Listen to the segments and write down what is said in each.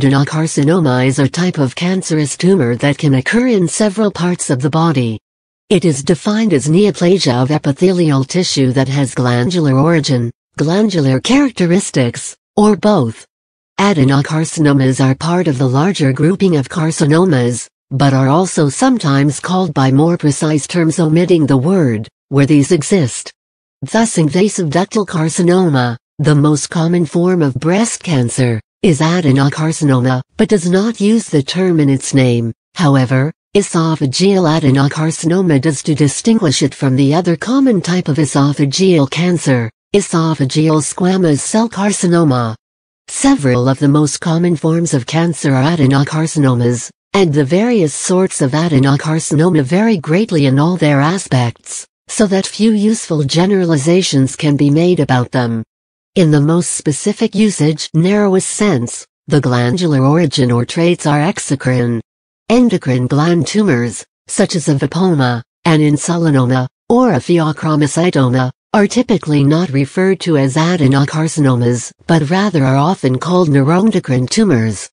adenocarcinoma is a type of cancerous tumor that can occur in several parts of the body. It is defined as neoplasia of epithelial tissue that has glandular origin, glandular characteristics, or both. Adenocarcinomas are part of the larger grouping of carcinomas, but are also sometimes called by more precise terms omitting the word, where these exist. Thus invasive ductal carcinoma, the most common form of breast cancer, is adenocarcinoma, but does not use the term in its name. However, esophageal adenocarcinoma does to distinguish it from the other common type of esophageal cancer, esophageal squamous cell carcinoma. Several of the most common forms of cancer are adenocarcinomas, and the various sorts of adenocarcinoma vary greatly in all their aspects, so that few useful generalizations can be made about them. In the most specific usage narrowest sense, the glandular origin or traits are exocrine. Endocrine gland tumors, such as a vipoma, an insulinoma, or a pheochromocytoma, are typically not referred to as adenocarcinomas, but rather are often called neuroendocrine tumors.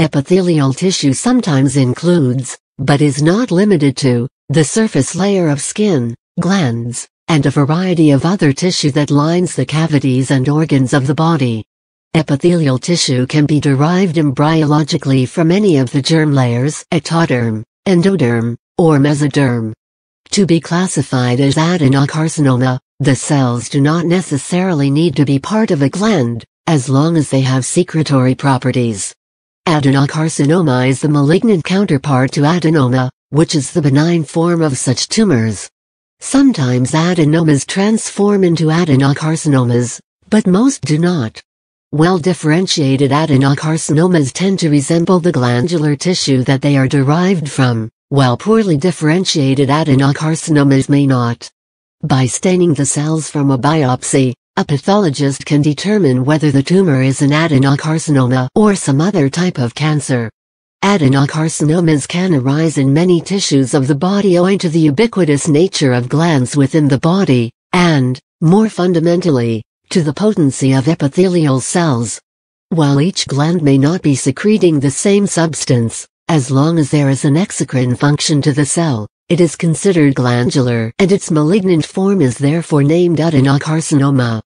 Epithelial tissue sometimes includes, but is not limited to, the surface layer of skin, glands, and a variety of other tissue that lines the cavities and organs of the body. Epithelial tissue can be derived embryologically from any of the germ layers, ectoderm, endoderm, or mesoderm. To be classified as adenocarcinoma, the cells do not necessarily need to be part of a gland, as long as they have secretory properties. Adenocarcinoma is the malignant counterpart to adenoma, which is the benign form of such tumors. Sometimes adenomas transform into adenocarcinomas, but most do not. Well-differentiated adenocarcinomas tend to resemble the glandular tissue that they are derived from, while poorly differentiated adenocarcinomas may not. By staining the cells from a biopsy, a pathologist can determine whether the tumor is an adenocarcinoma or some other type of cancer. Adenocarcinomas can arise in many tissues of the body owing to the ubiquitous nature of glands within the body, and, more fundamentally, to the potency of epithelial cells. While each gland may not be secreting the same substance, as long as there is an exocrine function to the cell, it is considered glandular and its malignant form is therefore named adenocarcinoma.